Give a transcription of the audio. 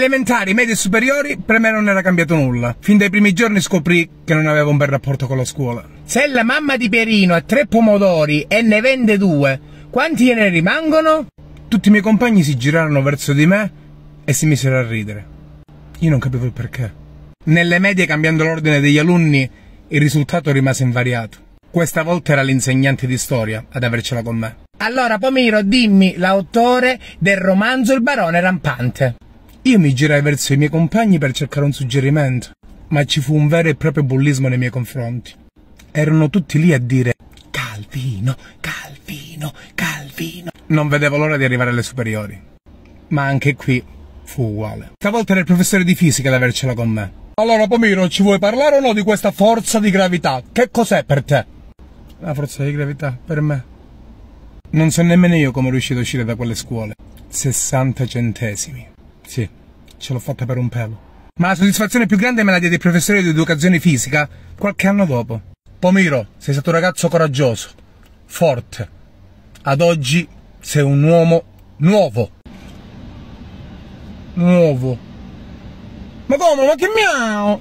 Elementari, medie e superiori, per me non era cambiato nulla. Fin dai primi giorni scoprì che non avevo un bel rapporto con la scuola. Se la mamma di Pierino ha tre pomodori e ne vende due, quanti gliene rimangono? Tutti i miei compagni si girarono verso di me e si misero a ridere. Io non capivo il perché. Nelle medie, cambiando l'ordine degli alunni, il risultato rimase invariato. Questa volta era l'insegnante di storia ad avercela con me. Allora, Pomiro, dimmi l'autore del romanzo Il barone rampante. Io mi girai verso i miei compagni per cercare un suggerimento, ma ci fu un vero e proprio bullismo nei miei confronti. Erano tutti lì a dire Calvino, Calvino, Calvino. Non vedevo l'ora di arrivare alle superiori. Ma anche qui fu uguale. Stavolta era il professore di fisica ad avercela con me. Allora, Pomiro, ci vuoi parlare o no di questa forza di gravità? Che cos'è per te? La forza di gravità, per me. Non so nemmeno io come riuscito a uscire da quelle scuole. 60 centesimi. Sì, ce l'ho fatta per un pelo. Ma la soddisfazione più grande me la diede il professore di educazione fisica qualche anno dopo. Pomiro, sei stato un ragazzo coraggioso, forte. Ad oggi sei un uomo nuovo. Nuovo. Ma come? Ma che miau!